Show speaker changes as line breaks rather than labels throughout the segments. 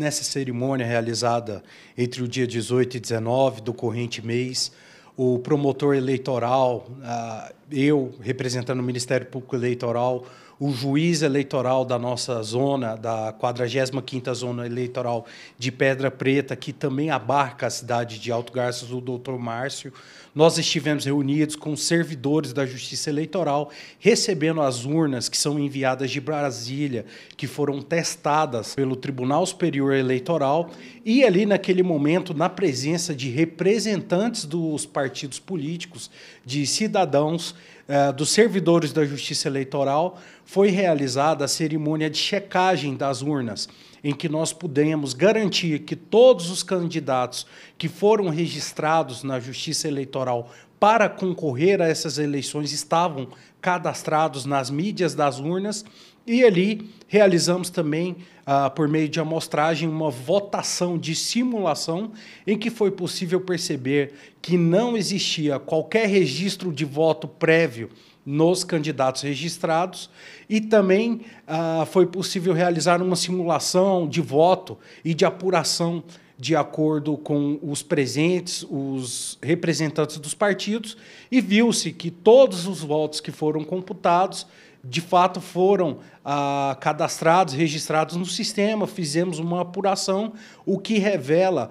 Nessa cerimônia realizada entre o dia 18 e 19 do corrente mês, o promotor eleitoral, ah, eu, representando o Ministério Público Eleitoral, o juiz eleitoral da nossa zona, da 45ª Zona Eleitoral de Pedra Preta, que também abarca a cidade de Alto Garças, o doutor Márcio. Nós estivemos reunidos com servidores da Justiça Eleitoral, recebendo as urnas que são enviadas de Brasília, que foram testadas pelo Tribunal Superior Eleitoral, e ali naquele momento, na presença de representantes dos partidos políticos, de cidadãos, é, dos servidores da Justiça Eleitoral, foi realizada a cerimônia de checagem das urnas, em que nós pudemos garantir que todos os candidatos que foram registrados na Justiça Eleitoral para concorrer a essas eleições estavam cadastrados nas mídias das urnas e ali realizamos também, ah, por meio de amostragem, uma votação de simulação em que foi possível perceber que não existia qualquer registro de voto prévio nos candidatos registrados e também ah, foi possível realizar uma simulação de voto e de apuração de acordo com os presentes, os representantes dos partidos, e viu-se que todos os votos que foram computados de fato foram ah, cadastrados, registrados no sistema, fizemos uma apuração, o que revela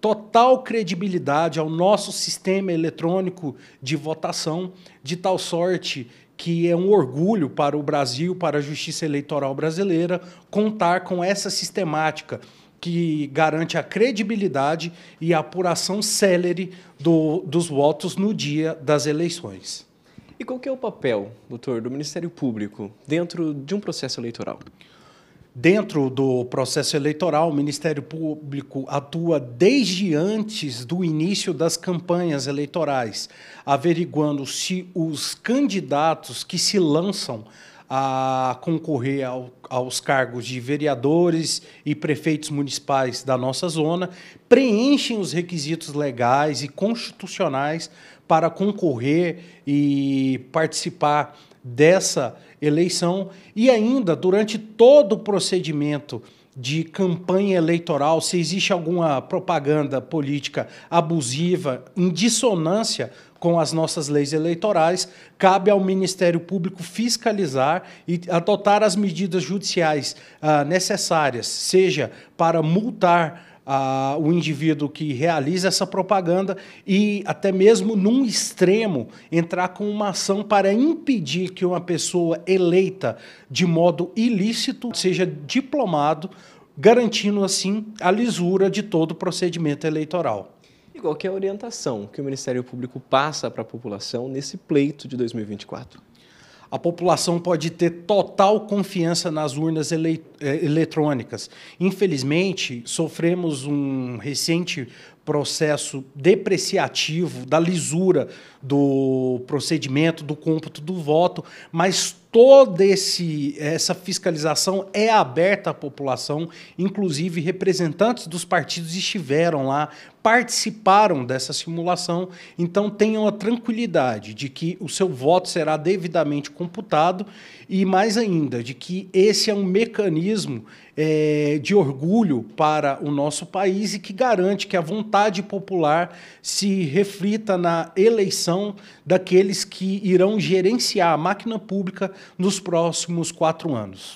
total credibilidade ao nosso sistema eletrônico de votação, de tal sorte que é um orgulho para o Brasil, para a justiça eleitoral brasileira, contar com essa sistemática que garante a credibilidade e a apuração célere do, dos votos no dia das eleições. E qual que é o papel, doutor, do Ministério Público dentro de um processo eleitoral? Dentro do processo eleitoral, o Ministério Público atua desde antes do início das campanhas eleitorais, averiguando se os candidatos que se lançam a concorrer ao, aos cargos de vereadores e prefeitos municipais da nossa zona, preenchem os requisitos legais e constitucionais para concorrer e participar dessa eleição e ainda durante todo o procedimento de campanha eleitoral, se existe alguma propaganda política abusiva, em dissonância com as nossas leis eleitorais, cabe ao Ministério Público fiscalizar e adotar as medidas judiciais ah, necessárias, seja para multar a, o indivíduo que realiza essa propaganda e, até mesmo num extremo, entrar com uma ação para impedir que uma pessoa eleita de modo ilícito seja diplomado, garantindo assim a lisura de todo o procedimento eleitoral. E qual é a orientação que o Ministério Público passa para a população nesse pleito de 2024? a população pode ter total confiança nas urnas eh, eletrônicas. Infelizmente, sofremos um recente processo depreciativo da lisura do procedimento, do cômputo do voto, mas toda esse, essa fiscalização é aberta à população, inclusive representantes dos partidos estiveram lá, participaram dessa simulação, então tenham a tranquilidade de que o seu voto será devidamente computado e mais ainda, de que esse é um mecanismo é, de orgulho para o nosso país e que garante que a vontade vontade popular se reflita na eleição daqueles que irão gerenciar a máquina pública nos próximos quatro anos.